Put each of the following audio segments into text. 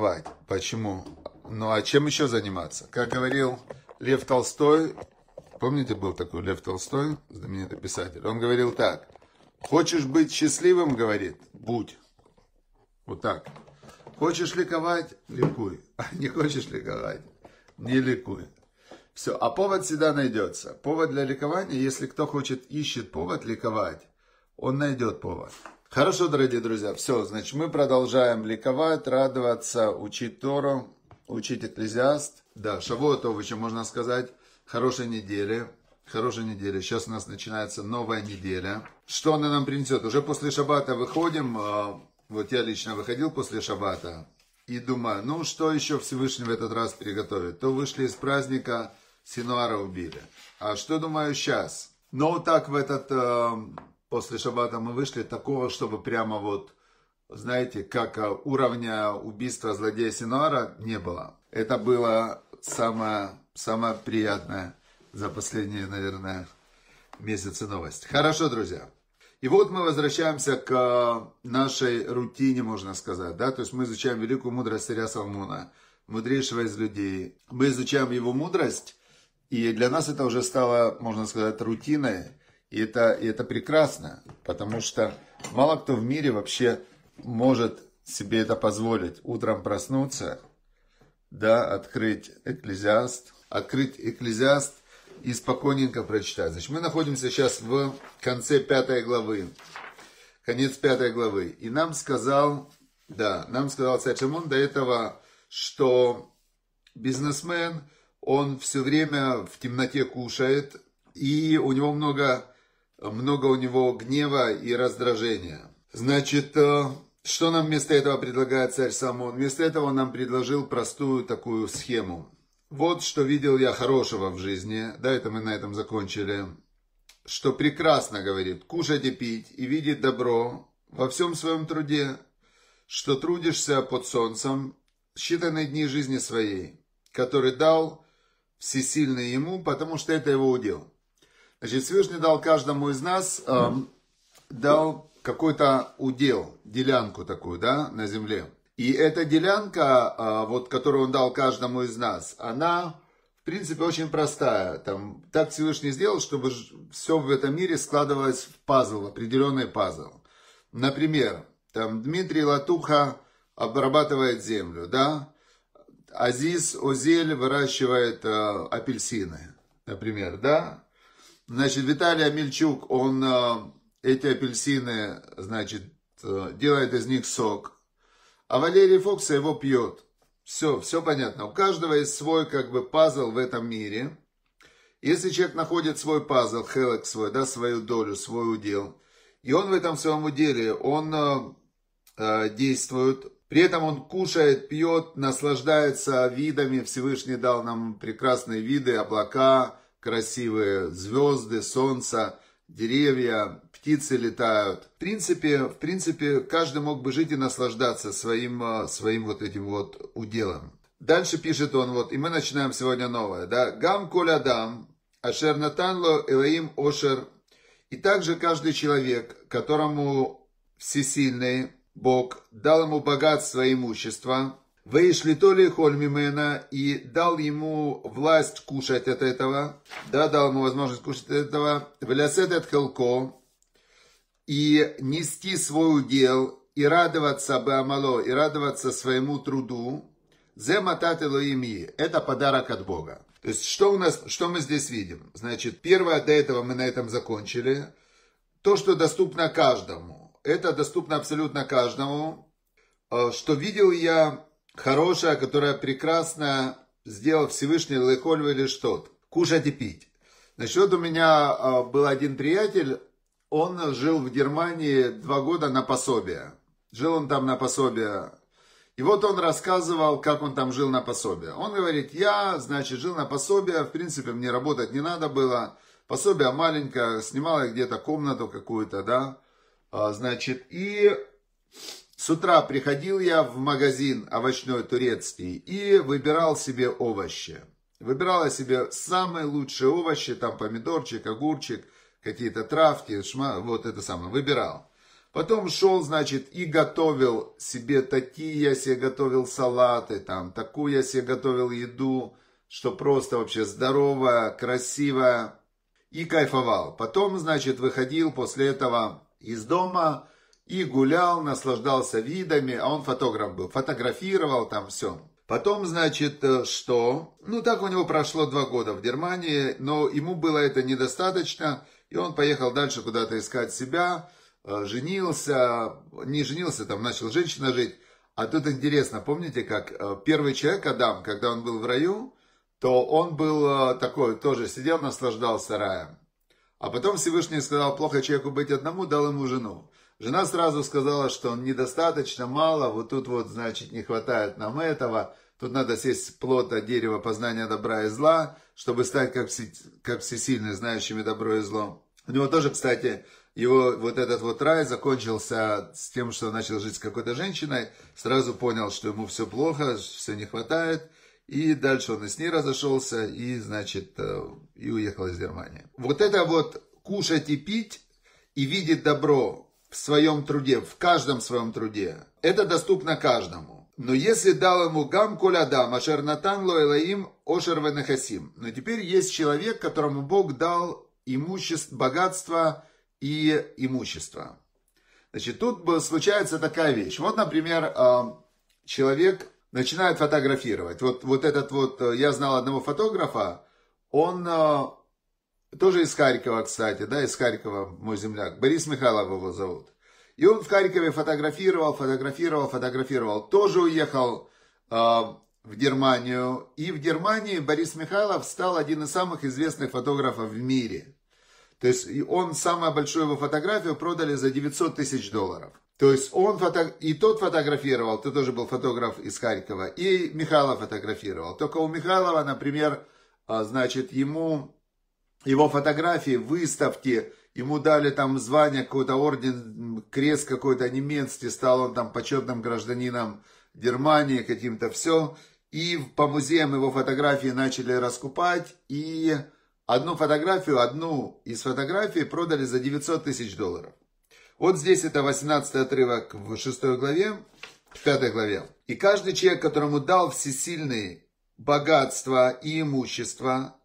Давать. Почему? Ну а чем еще заниматься? Как говорил Лев Толстой, помните, был такой Лев Толстой, знаменитый писатель, он говорил так, хочешь быть счастливым, говорит, будь. Вот так. Хочешь ликовать, ликуй. А не хочешь ликовать, не ликуй. Все, а повод всегда найдется. Повод для ликования, если кто хочет, ищет повод ликовать, он найдет повод. Хорошо, дорогие друзья, все, значит, мы продолжаем ликовать, радоваться, учить Тору, учить Экклезиаст. Да, Шавуатов еще можно сказать, хорошей недели, хорошей недели. Сейчас у нас начинается новая неделя. Что она нам принесет? Уже после шаббата выходим, а, вот я лично выходил после шаббата и думаю, ну что еще Всевышний в этот раз приготовит? То вышли из праздника, Синуара убили. А что думаю сейчас? Но ну, так в этот э, после Шабата мы вышли, такого, чтобы прямо вот, знаете, как а, уровня убийства злодея Синуара не было. Это было самое, самое приятное за последние, наверное, месяцы новость. Хорошо, друзья. И вот мы возвращаемся к а, нашей рутине, можно сказать, да, то есть мы изучаем великую мудрость царя Соломона, мудрейшего из людей. Мы изучаем его мудрость, и для нас это уже стало, можно сказать, рутиной, и это, и это прекрасно, потому что мало кто в мире вообще может себе это позволить. Утром проснуться, да, открыть экклезиаст, открыть экклезиаст и спокойненько прочитать. Значит, мы находимся сейчас в конце пятой главы, конец пятой главы. И нам сказал, да, нам сказал царь Шимон до этого, что бизнесмен, он все время в темноте кушает, и у него много много у него гнева и раздражения. Значит, э, что нам вместо этого предлагает царь Самон? Вместо этого он нам предложил простую такую схему. Вот что видел я хорошего в жизни. Да, это мы на этом закончили. Что прекрасно, говорит, кушать и пить, и видеть добро во всем своем труде, что трудишься под солнцем считанные дни жизни своей, который дал всесильный ему, потому что это его удел. Значит, Всевышний дал каждому из нас, э, дал какой-то удел, делянку такую, да, на земле. И эта делянка, э, вот, которую он дал каждому из нас, она, в принципе, очень простая. Там, так Всевышний сделал, чтобы все в этом мире складывалось в пазл, определенный пазл. Например, там Дмитрий Латуха обрабатывает землю, да, Азиз Озель выращивает э, апельсины, например, да, Значит, Виталий Амельчук, он э, эти апельсины, значит, э, делает из них сок. А Валерий Фокса его пьет. Все, все понятно. У каждого есть свой, как бы, пазл в этом мире. Если человек находит свой пазл, хелек свой, да, свою долю, свой удел, и он в этом своем уделе, он э, э, действует, при этом он кушает, пьет, наслаждается видами. Всевышний дал нам прекрасные виды, облака, красивые звезды, солнце, деревья, птицы летают. В принципе, в принципе, каждый мог бы жить и наслаждаться своим, э, своим вот этим вот уделом. Дальше пишет он, вот, и мы начинаем сегодня новое, да. Гам коля дам, ашер натанло элаим ошер. И также каждый человек, которому всесильный Бог дал ему богатство и имущество, Вышли то ли Хольмимена и дал ему власть кушать от этого, да, дал ему возможность кушать от этого, Велясет от Хелко, и нести свой удел, и радоваться Беамало, и радоваться своему труду, Зематат Элоими, это подарок от Бога. То есть, что у нас, что мы здесь видим? Значит, первое, до этого мы на этом закончили. То, что доступно каждому, это доступно абсолютно каждому. А, что видел я хорошая, которая прекрасно сделал Всевышний Леколь или что-то. Кушать и пить. Насчет у меня а, был один приятель, он жил в Германии два года на пособие. Жил он там на пособие. И вот он рассказывал, как он там жил на пособие. Он говорит, я, значит, жил на пособие, в принципе, мне работать не надо было. Пособие маленькое, снимал я где-то комнату какую-то, да. А, значит, и с утра приходил я в магазин овощной турецкий и выбирал себе овощи. Выбирал я себе самые лучшие овощи, там помидорчик, огурчик, какие-то травки, шма, вот это самое, выбирал. Потом шел, значит, и готовил себе такие, я себе готовил салаты, там, такую я себе готовил еду, что просто вообще здоровая, красивая, и кайфовал. Потом, значит, выходил после этого из дома, и гулял, наслаждался видами, а он фотограф был, фотографировал там все. Потом, значит, э, что? Ну, так у него прошло два года в Германии, но ему было это недостаточно, и он поехал дальше куда-то искать себя, э, женился, не женился, там начал женщина жить. А тут интересно, помните, как э, первый человек, Адам, когда он был в раю, то он был такой, тоже сидел, наслаждался раем. А потом Всевышний сказал, плохо человеку быть одному, дал ему жену. Жена сразу сказала, что он недостаточно, мало, вот тут вот, значит, не хватает нам этого. Тут надо сесть плота дерева познания добра и зла, чтобы стать как, все, как всесильны, знающими добро и зло. У него тоже, кстати, его вот этот вот рай закончился с тем, что он начал жить с какой-то женщиной, сразу понял, что ему все плохо, все не хватает, и дальше он и с ней разошелся, и, значит, э, и уехал из Германии. Вот это вот кушать и пить, и видеть добро, в своем труде, в каждом своем труде. Это доступно каждому. Но если дал ему гам колядам, ашер натан лоэлаим ошер венахасим. Но теперь есть человек, которому Бог дал имущество, богатство и имущество. Значит, тут случается такая вещь. Вот, например, а, человек начинает фотографировать. Вот, вот этот вот, э, я знал одного фотографа, он а, тоже из Харькова, кстати, да, из Харькова мой земляк, Борис Михайлов его зовут. И он в Харькове фотографировал, фотографировал, фотографировал. Тоже уехал э, в Германию. И в Германии Борис Михайлов стал один из самых известных фотографов в мире. То есть он, самую большую его фотографию продали за 900 тысяч долларов. То есть он фото... и тот фотографировал, ты тоже был фотограф из Харькова, и Михайлов фотографировал. Только у Михайлова, например, а, значит, ему его фотографии, выставки, ему дали там звание, какой-то орден, крест какой-то немецкий, стал он там почетным гражданином Германии каким-то, все. И по музеям его фотографии начали раскупать, и одну фотографию, одну из фотографий продали за 900 тысяч долларов. Вот здесь это 18 отрывок в 6 главе, в 5 главе. «И каждый человек, которому дал всесильный богатства и имущество,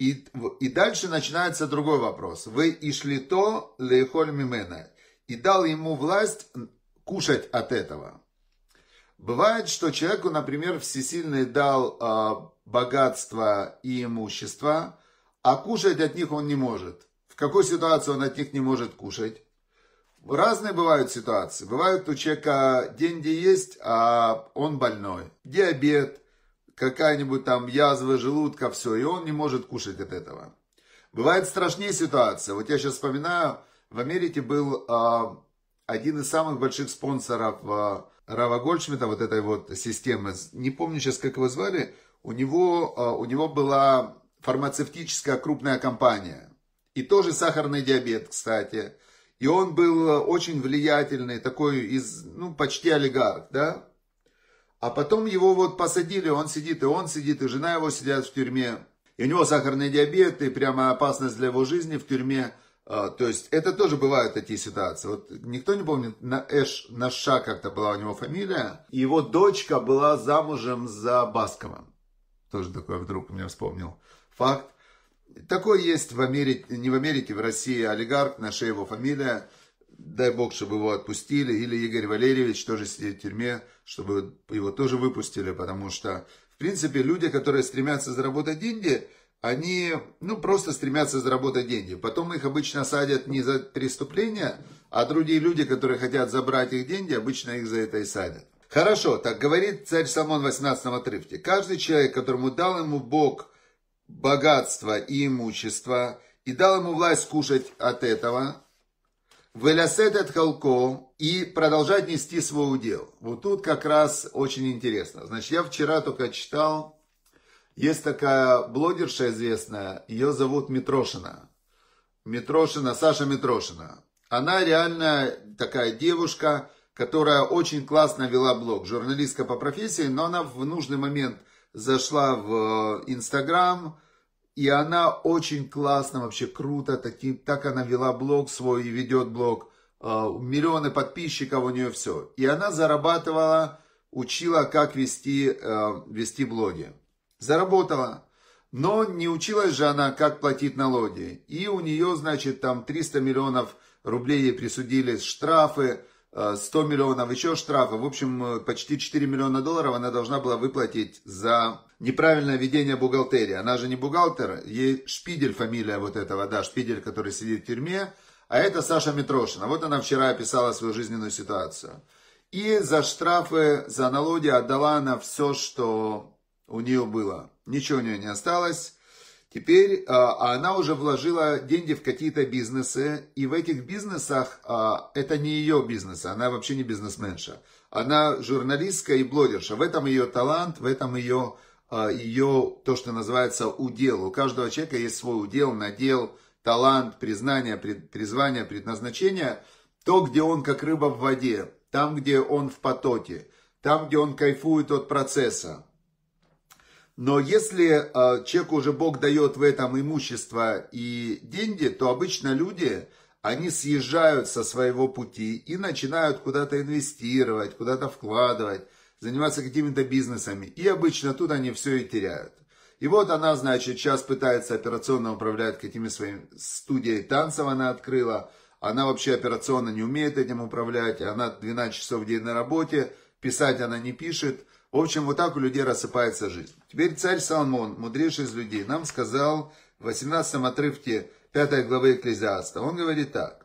и, и дальше начинается другой вопрос. Вы ишли то лейхоль мимена. И дал ему власть кушать от этого. Бывает, что человеку, например, всесильный дал э, богатство и имущество, а кушать от них он не может. В какой ситуации он от них не может кушать? Разные бывают ситуации. Бывают у человека деньги есть, а он больной. Диабет, какая-нибудь там язва желудка, все, и он не может кушать от этого. Бывает страшнее ситуация. Вот я сейчас вспоминаю, в Америке был э, один из самых больших спонсоров э, Рава Гольдшмидта, вот этой вот системы. Не помню сейчас, как его звали. У него, э, у него была фармацевтическая крупная компания. И тоже сахарный диабет, кстати. И он был очень влиятельный, такой из, ну, почти олигарх, да? А потом его вот посадили, он сидит, и он сидит, и жена его сидят в тюрьме. И у него сахарный диабет, и прямо опасность для его жизни в тюрьме. А, то есть это тоже бывают такие ситуации. Вот никто не помнит, на Эш, Наша как-то была у него фамилия. Его дочка была замужем за Басковым. Тоже такое вдруг меня вспомнил факт. Такой есть в Америке, не в Америке, в России олигарх, Наша его фамилия дай бог, чтобы его отпустили, или Игорь Валерьевич тоже сидит в тюрьме, чтобы его тоже выпустили, потому что, в принципе, люди, которые стремятся заработать деньги, они, ну, просто стремятся заработать деньги. Потом их обычно садят не за преступления, а другие люди, которые хотят забрать их деньги, обычно их за это и садят. Хорошо, так говорит царь Соломон в 18 отрывке. Каждый человек, которому дал ему Бог богатство и имущество, и дал ему власть кушать от этого, Велясет от Халко и продолжать нести свой удел. Вот тут как раз очень интересно. Значит, я вчера только читал, есть такая блогерша известная, ее зовут Митрошина. Митрошина, Саша Митрошина. Она реально такая девушка, которая очень классно вела блог, журналистка по профессии, но она в нужный момент зашла в э, Инстаграм, и она очень классно, вообще круто, таки, так она вела блог свой и ведет блог. А, миллионы подписчиков у нее все. И она зарабатывала, учила, как вести, а, вести блоги. Заработала. Но не училась же она, как платить налоги. И у нее, значит, там 300 миллионов рублей ей присудили штрафы 100 э, миллионов еще штрафа. В общем, э, почти 4 миллиона долларов она должна была выплатить за неправильное ведение бухгалтерии. Она же не бухгалтер, ей Шпидель фамилия вот этого, да, Шпидель, который сидит в тюрьме. А это Саша Митрошина. Вот она вчера описала свою жизненную ситуацию. И за штрафы, за налоги отдала она все, что у нее было. Ничего у нее не осталось. Теперь а, а, она уже вложила деньги в какие-то бизнесы, и в этих бизнесах а, это не ее бизнес, она вообще не бизнесменша. Она журналистка и блогерша. В этом ее талант, в этом ее, а, ее то, что называется удел. У каждого человека есть свой удел, надел, талант, признание, пред, призвание, предназначение. То, где он как рыба в воде, там, где он в потоке, там, где он кайфует от процесса, но если э, человеку уже Бог дает в этом имущество и деньги, то обычно люди, они съезжают со своего пути и начинают куда-то инвестировать, куда-то вкладывать, заниматься какими-то бизнесами. И обычно тут они все и теряют. И вот она, значит, сейчас пытается операционно управлять какими своими... Студией танцев она открыла. Она вообще операционно не умеет этим управлять. Она 12 часов в день на работе. Писать она не пишет. В общем, вот так у людей рассыпается жизнь. Теперь царь Соломон, мудрейший из людей, нам сказал в 18 отрывке 5 главы Экклезиаста. Он говорит так.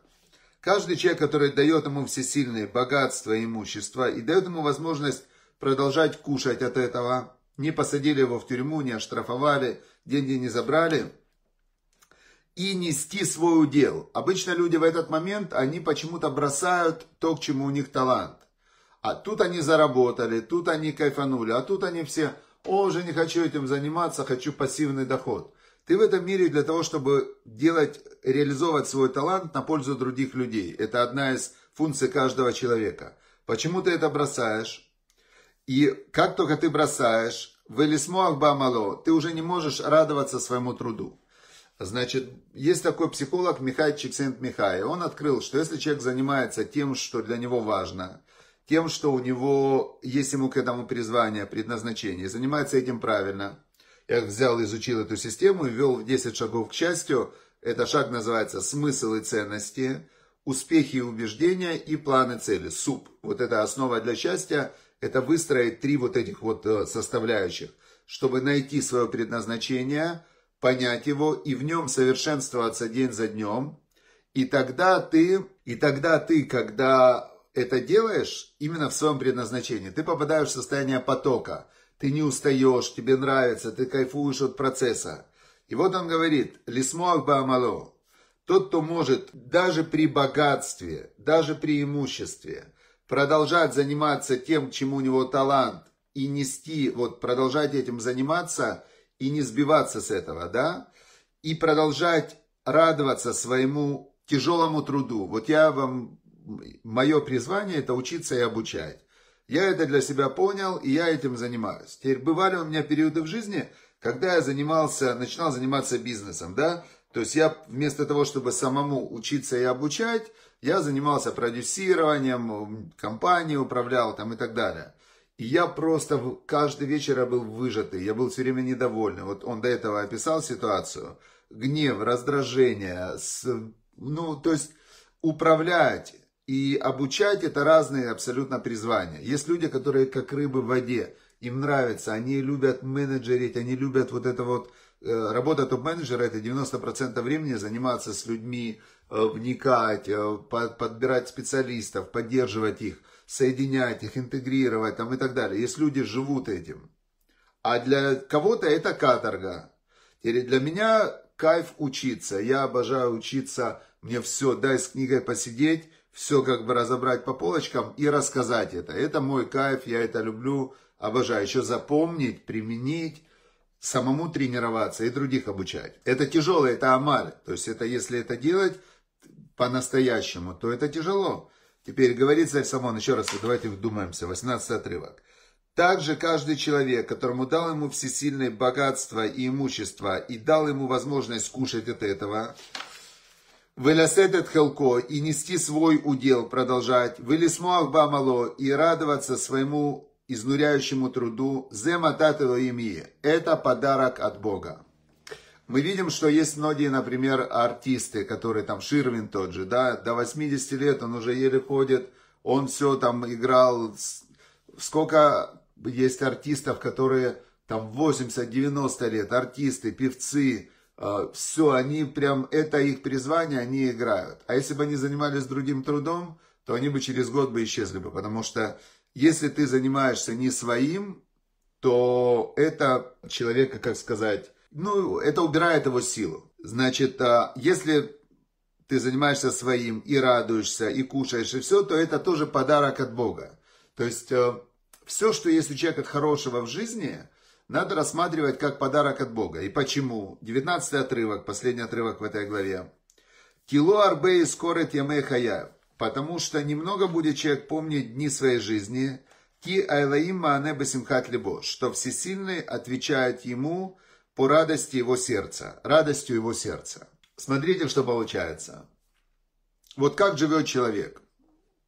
Каждый человек, который дает ему всесильные богатства и имущество и дает ему возможность продолжать кушать от этого, не посадили его в тюрьму, не оштрафовали, деньги не забрали, и нести свой удел. Обычно люди в этот момент, они почему-то бросают то, к чему у них талант. А тут они заработали, тут они кайфанули, а тут они все, о, уже не хочу этим заниматься, хочу пассивный доход. Ты в этом мире для того, чтобы делать, реализовывать свой талант на пользу других людей. Это одна из функций каждого человека. Почему ты это бросаешь? И как только ты бросаешь, в Элисмо Акбамало, ты уже не можешь радоваться своему труду. Значит, есть такой психолог Михай Чиксент Михай. Он открыл, что если человек занимается тем, что для него важно – тем, что у него есть ему к этому призвание, предназначение. Занимается этим правильно. Я взял, изучил эту систему и ввел 10 шагов к счастью. Это шаг называется «Смысл и ценности», «Успехи и убеждения» и «Планы цели», СУП. Вот это основа для счастья. Это выстроить три вот этих вот э, составляющих, чтобы найти свое предназначение, понять его и в нем совершенствоваться день за днем. И тогда ты, и тогда ты, когда это делаешь именно в своем предназначении, ты попадаешь в состояние потока. Ты не устаешь, тебе нравится, ты кайфуешь от процесса. И вот он говорит, лисмуах баамало, тот, кто может даже при богатстве, даже при имуществе продолжать заниматься тем, чему у него талант, и нести, вот продолжать этим заниматься и не сбиваться с этого, да, и продолжать радоваться своему тяжелому труду. Вот я вам мое призвание это учиться и обучать. Я это для себя понял, и я этим занимаюсь. Теперь бывали у меня периоды в жизни, когда я занимался, начинал заниматься бизнесом, да, то есть я вместо того, чтобы самому учиться и обучать, я занимался продюсированием, компанией управлял там и так далее. И я просто каждый вечер я был выжатый, я был все время недовольный. Вот он до этого описал ситуацию. Гнев, раздражение, с, ну, то есть управлять и обучать это разные абсолютно призвания. Есть люди, которые как рыбы в воде, им нравится, они любят менеджерить, они любят вот это вот, э, работа топ-менеджера это 90% времени заниматься с людьми, э, вникать, э, подбирать специалистов, поддерживать их, соединять их, интегрировать там и так далее. Если люди живут этим. А для кого-то это каторга. Или для меня кайф учиться. Я обожаю учиться. Мне все, дай с книгой посидеть все как бы разобрать по полочкам и рассказать это. Это мой кайф, я это люблю, обожаю. Еще запомнить, применить, самому тренироваться и других обучать. Это тяжело, это амаль. То есть это если это делать по-настоящему, то это тяжело. Теперь говорится Царь Самон, еще раз, давайте вдумаемся, 18 отрывок. Также каждый человек, которому дал ему всесильное богатство и имущество, и дал ему возможность кушать от этого, Велясет от Хелко и нести свой удел, продолжать, Велисмуах Бамало и радоваться своему изнуряющему труду, Зема Татило имие. Это подарок от Бога. Мы видим, что есть многие, например, артисты, которые там, Ширвин тот же, да, до 80 лет он уже еле ходит, он все там играл, сколько есть артистов, которые там 80-90 лет, артисты, певцы, а, все, они прям, это их призвание, они играют. А если бы они занимались другим трудом, то они бы через год бы исчезли бы, потому что если ты занимаешься не своим, то это человека, как сказать, ну, это убирает его силу. Значит, а, если ты занимаешься своим и радуешься, и кушаешь, и все, то это тоже подарок от Бога. То есть, а, все, что есть у человека хорошего в жизни – надо рассматривать как подарок от Бога. И почему? 19 отрывок, последний отрывок в этой главе. Кило арбей скорет яме хая. Потому что немного будет человек помнить дни своей жизни, ки айлаим маане басимхат либо, что всесильный отвечает ему по радости его сердца, радостью его сердца. Смотрите, что получается. Вот как живет человек.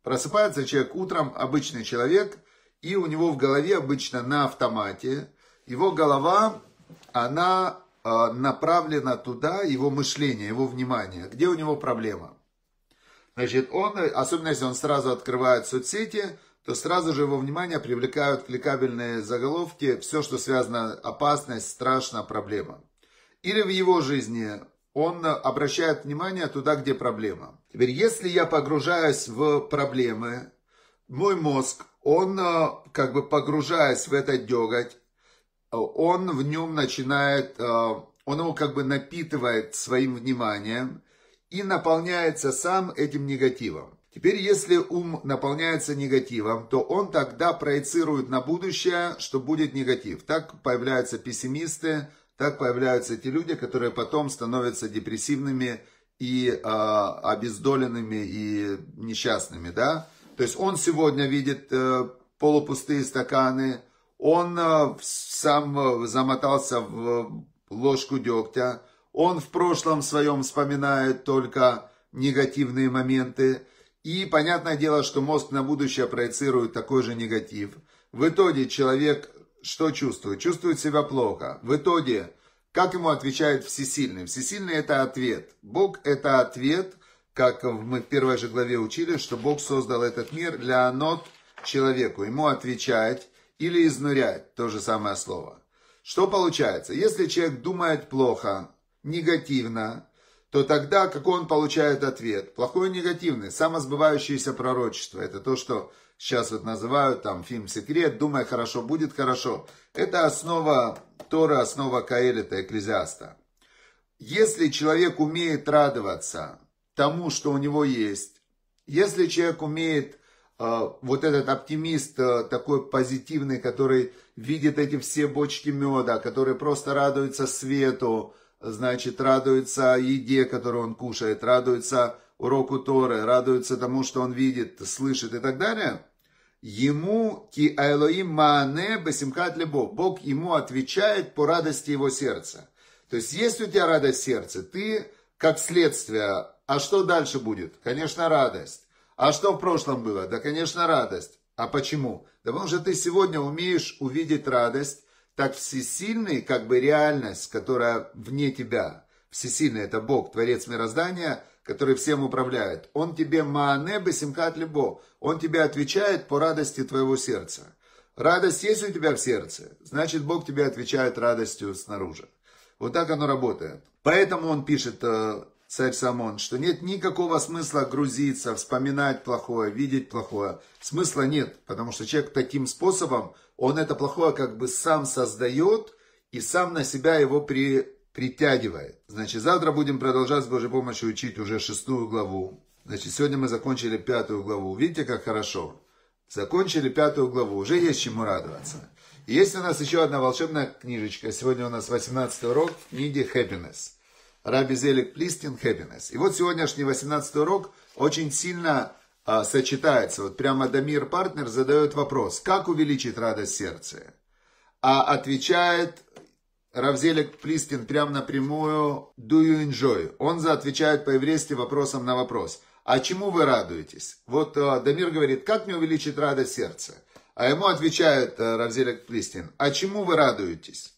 Просыпается человек утром, обычный человек, и у него в голове обычно на автомате – его голова, она э, направлена туда, его мышление, его внимание, где у него проблема. Значит, он, особенно если он сразу открывает соцсети, то сразу же его внимание привлекают кликабельные заголовки, все, что связано опасность, страшно, проблема. Или в его жизни он обращает внимание туда, где проблема. Теперь, если я погружаюсь в проблемы, мой мозг, он э, как бы погружаясь в этот деготь, он в нем начинает, э, он его как бы напитывает своим вниманием и наполняется сам этим негативом. Теперь, если ум наполняется негативом, то он тогда проецирует на будущее, что будет негатив. Так появляются пессимисты, так появляются те люди, которые потом становятся депрессивными и э, обездоленными и несчастными, да. То есть он сегодня видит э, полупустые стаканы, он э, сам э, замотался в э, ложку дегтя, он в прошлом своем вспоминает только негативные моменты, и понятное дело, что мозг на будущее проецирует такой же негатив. В итоге человек что чувствует? Чувствует себя плохо. В итоге, как ему отвечает Всесильный? Всесильный – это ответ. Бог – это ответ, как мы в первой же главе учили, что Бог создал этот мир для нот человеку. Ему отвечать или изнурять, то же самое слово. Что получается? Если человек думает плохо, негативно, то тогда какой он получает ответ? Плохой и негативный, самосбывающееся пророчество. Это то, что сейчас вот называют там фильм «Секрет», «Думай хорошо, будет хорошо». Это основа Торы, основа Каэлита, Экклезиаста. Если человек умеет радоваться тому, что у него есть, если человек умеет Э, вот этот оптимист э, такой позитивный, который видит эти все бочки меда, который просто радуется свету, значит, радуется еде, которую он кушает, радуется уроку Торы, радуется тому, что он видит, слышит и так далее, ему ки айлоим маане басимкат лебо. Бог ему отвечает по радости его сердца. То есть, есть у тебя радость сердца, ты как следствие, а что дальше будет? Конечно, радость. А что в прошлом было? Да, конечно, радость. А почему? Да потому что ты сегодня умеешь увидеть радость, так всесильный, как бы реальность, которая вне тебя. Всесильный – это Бог, Творец мироздания, который всем управляет. Он тебе маане бесимкат либо. Он тебе отвечает по радости твоего сердца. Радость есть у тебя в сердце, значит, Бог тебе отвечает радостью снаружи. Вот так оно работает. Поэтому он пишет э, царь Самон, что нет никакого смысла грузиться, вспоминать плохое, видеть плохое. Смысла нет, потому что человек таким способом, он это плохое как бы сам создает и сам на себя его при, притягивает. Значит, завтра будем продолжать с Божьей помощью учить уже шестую главу. Значит, сегодня мы закончили пятую главу. Видите, как хорошо? Закончили пятую главу, уже есть чему радоваться. И есть у нас еще одна волшебная книжечка. Сегодня у нас 18 урок в книге «Happiness». Раби Зелик Плистин Happiness. И вот сегодняшний 18 урок очень сильно а, сочетается. Вот прямо Дамир Партнер задает вопрос, как увеличить радость сердца? А отвечает Равзелик Плистин прямо напрямую «Do you enjoy?». Он за отвечает по-еврейски вопросом на вопрос. «А чему вы радуетесь?» Вот а, Дамир говорит, как мне увеличить радость сердца? А ему отвечает а, э, Равзелик Плистин, «А чему вы радуетесь?»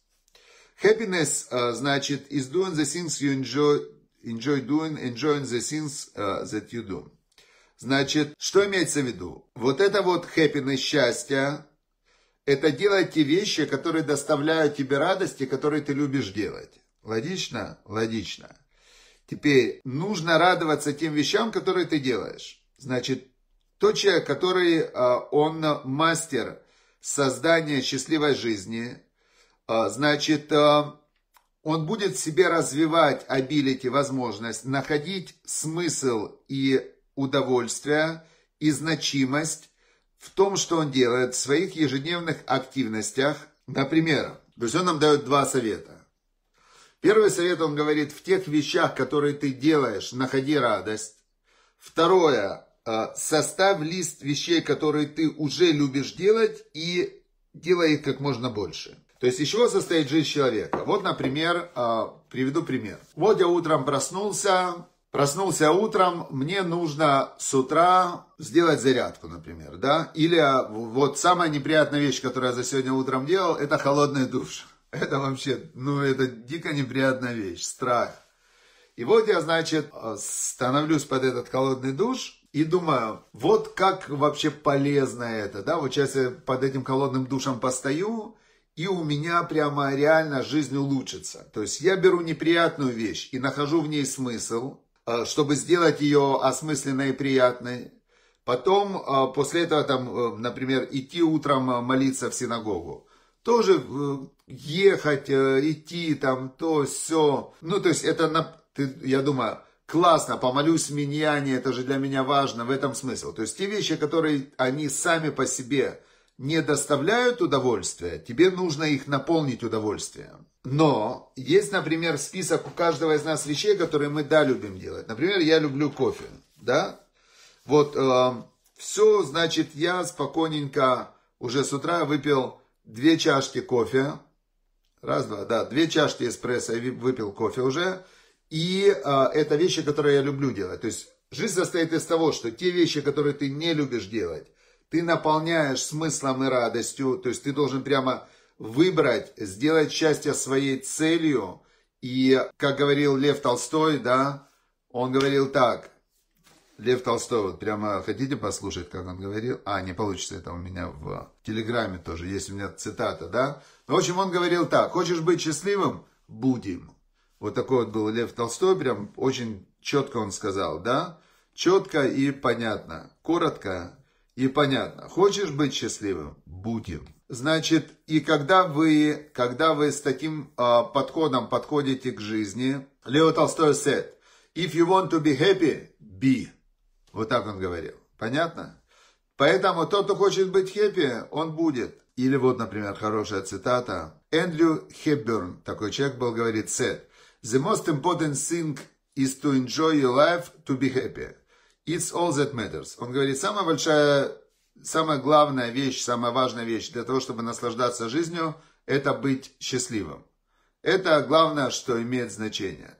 Happiness, uh, значит, is doing the things you enjoy, enjoy doing, enjoying the things uh, that you do. Значит, что имеется в виду? Вот это вот happiness, счастье, это делать те вещи, которые доставляют тебе радости, которые ты любишь делать. Логично? Логично. Теперь, нужно радоваться тем вещам, которые ты делаешь. Значит, тот человек, который, э, он мастер создания счастливой жизни, а, значит, а, он будет в себе развивать обилити, возможность находить смысл и удовольствие, и значимость в том, что он делает в своих ежедневных активностях. Например, то есть он нам дает два совета. Первый совет он говорит, в тех вещах, которые ты делаешь, находи радость. Второе, а, составь лист вещей, которые ты уже любишь делать, и делай их как можно больше. То есть из чего состоит жизнь человека? Вот, например, а, приведу пример. Вот я утром проснулся, проснулся утром, мне нужно с утра сделать зарядку, например, да? Или а, вот самая неприятная вещь, которую я за сегодня утром делал, это холодный душ. Это вообще, ну, это дико неприятная вещь, страх. И вот я, значит, а, становлюсь под этот холодный душ, и думаю, вот как вообще полезно это, да, вот сейчас я под этим холодным душем постою, и у меня прямо реально жизнь улучшится. То есть я беру неприятную вещь и нахожу в ней смысл, э, чтобы сделать ее осмысленной и приятной. Потом, э, после этого, там, э, например, идти утром молиться в синагогу. Тоже ехать, идти там, то, все. Ну, то есть это, я думаю, классно, помолюсь в это же для меня важно, в этом смысл. То есть те вещи, которые они сами по себе не доставляют удовольствия, тебе нужно их наполнить удовольствием. Но есть, например, список у каждого из нас вещей, которые мы, да, любим делать. Например, я люблю кофе, да? Вот, э, все, значит, я спокойненько уже с утра выпил две чашки кофе. Раз, два, да, две чашки эспрессо, я выпил кофе уже. И э, это вещи, которые я люблю делать. То есть жизнь состоит из того, что те вещи, которые ты не любишь делать, ты наполняешь смыслом и радостью, то есть ты должен прямо выбрать, сделать счастье своей целью. И, как говорил Лев Толстой, да, он говорил так, Лев Толстой, вот прямо хотите послушать, как он говорил? А, не получится это у меня в Телеграме тоже, есть у меня цитата, да? в общем, он говорил так, хочешь быть счастливым? Будем. Вот такой вот был Лев Толстой, прям очень четко он сказал, да? Четко и понятно, коротко, и понятно, хочешь быть счастливым? Будем. Значит, и когда вы, когда вы с таким э, подходом подходите к жизни, Лео Толстой said, if you want to be happy, be. Вот так он говорил. Понятно? Поэтому тот, кто хочет быть хэппи, он будет. Или вот, например, хорошая цитата. Эндрю Хепберн, такой человек был, говорит, said, the most important thing is to enjoy your life, to be happy. It's all that matters. Он говорит, самая большая, самая главная вещь, самая важная вещь для того, чтобы наслаждаться жизнью, это быть счастливым. Это главное, что имеет значение.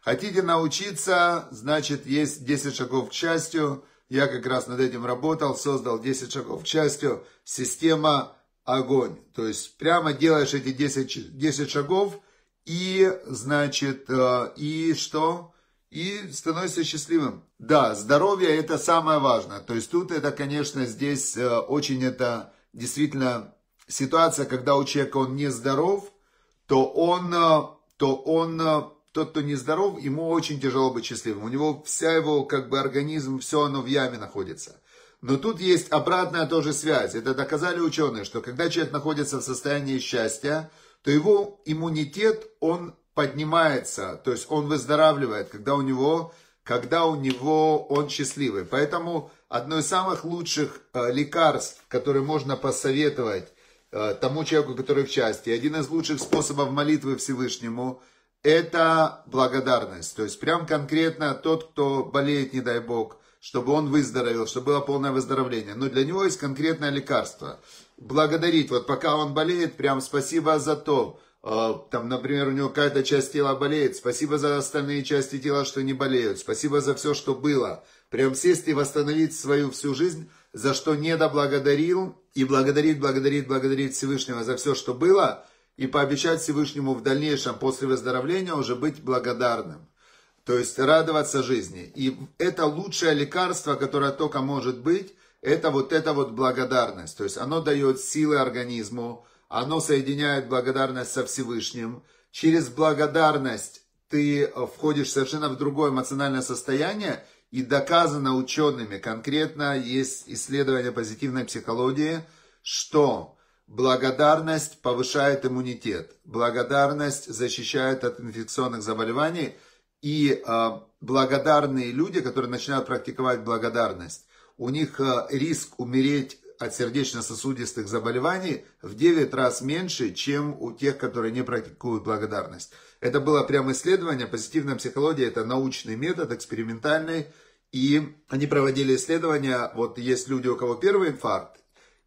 Хотите научиться, значит, есть 10 шагов к счастью. Я как раз над этим работал, создал 10 шагов к счастью. Система огонь. То есть прямо делаешь эти 10, 10 шагов и, значит, э, и что? и становится счастливым. Да, здоровье это самое важное. То есть тут это, конечно, здесь э, очень это действительно ситуация, когда у человека он не здоров, то он, э, то он, э, тот, кто не здоров, ему очень тяжело быть счастливым. У него вся его как бы организм, все оно в яме находится. Но тут есть обратная тоже связь. Это доказали ученые, что когда человек находится в состоянии счастья, то его иммунитет, он поднимается, то есть он выздоравливает, когда у него, когда у него он счастливый. Поэтому одно из самых лучших э, лекарств, которые можно посоветовать э, тому человеку, который в части, один из лучших способов молитвы Всевышнему – это благодарность. То есть прям конкретно тот, кто болеет, не дай бог, чтобы он выздоровел, чтобы было полное выздоровление. Но для него есть конкретное лекарство. Благодарить, вот пока он болеет, прям спасибо за то, а, там, например, у него какая-то часть тела болеет, спасибо за остальные части тела, что не болеют, спасибо за все, что было. Прям сесть и восстановить свою всю жизнь, за что недоблагодарил и благодарить, благодарить, благодарить Всевышнего за все, что было, и пообещать Всевышнему в дальнейшем, после выздоровления, уже быть благодарным. То есть радоваться жизни. И это лучшее лекарство, которое только может быть, это вот эта вот благодарность. То есть оно дает силы организму, оно соединяет благодарность со Всевышним. Через благодарность ты входишь совершенно в другое эмоциональное состояние, и доказано учеными, конкретно есть исследование позитивной психологии, что благодарность повышает иммунитет, благодарность защищает от инфекционных заболеваний, и э, благодарные люди, которые начинают практиковать благодарность, у них э, риск умереть от сердечно-сосудистых заболеваний в 9 раз меньше, чем у тех, которые не практикуют благодарность. Это было прямо исследование. Позитивная психология – это научный метод, экспериментальный. И они проводили исследования. Вот есть люди, у кого первый инфаркт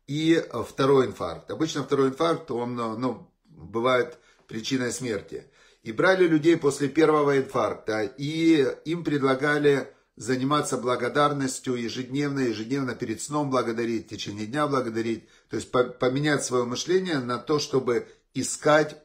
и второй инфаркт. Обычно второй инфаркт, он ну, бывает причиной смерти. И брали людей после первого инфаркта, и им предлагали заниматься благодарностью ежедневно, ежедневно перед сном благодарить, в течение дня благодарить. То есть поменять свое мышление на то, чтобы искать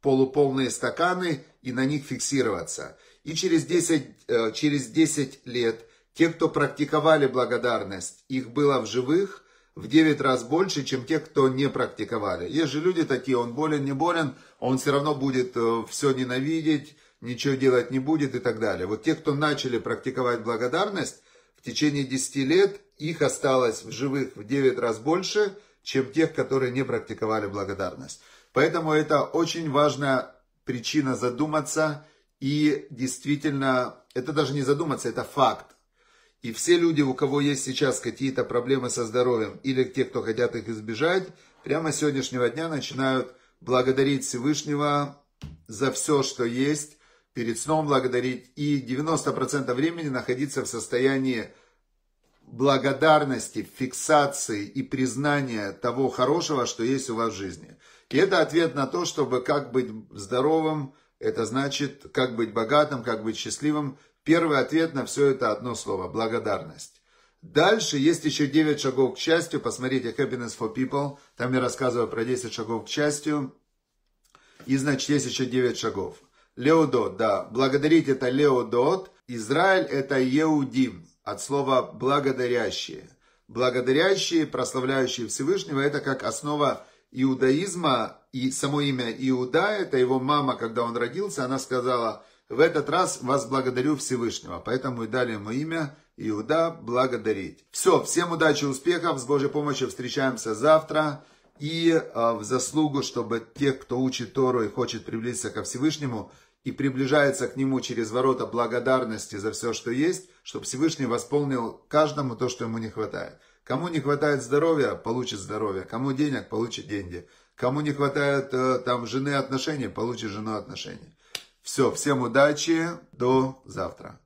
полуполные стаканы и на них фиксироваться. И через 10, э, через 10 лет те, кто практиковали благодарность, их было в живых в 9 раз больше, чем те, кто не практиковали. Есть же люди такие, он болен, не болен, он все равно будет э, все ненавидеть, ничего делать не будет и так далее. Вот те, кто начали практиковать благодарность, в течение 10 лет их осталось в живых в 9 раз больше, чем тех, которые не практиковали благодарность. Поэтому это очень важная причина задуматься и действительно, это даже не задуматься, это факт. И все люди, у кого есть сейчас какие-то проблемы со здоровьем или те, кто хотят их избежать, прямо с сегодняшнего дня начинают благодарить Всевышнего за все, что есть, перед сном благодарить и 90% времени находиться в состоянии благодарности, фиксации и признания того хорошего, что есть у вас в жизни. И это ответ на то, чтобы как быть здоровым, это значит, как быть богатым, как быть счастливым. Первый ответ на все это одно слово – благодарность. Дальше есть еще 9 шагов к счастью. Посмотрите Happiness for People. Там я рассказываю про 10 шагов к счастью. И значит, есть еще 9 шагов. Леодот, да. Благодарить это Леодот. Израиль это Еудим, от слова благодарящие. Благодарящие, прославляющие Всевышнего, это как основа иудаизма, и само имя Иуда, это его мама, когда он родился, она сказала, в этот раз вас благодарю Всевышнего, поэтому и дали ему имя Иуда благодарить. Все, всем удачи, успехов, с Божьей помощью встречаемся завтра. И э, в заслугу, чтобы те, кто учит Тору и хочет приблизиться ко Всевышнему, и приближается к нему через ворота благодарности за все, что есть, чтобы Всевышний восполнил каждому то, что ему не хватает. Кому не хватает здоровья, получит здоровье. Кому денег, получит деньги. Кому не хватает э, там жены отношений, получит жену отношений. Все, всем удачи, до завтра.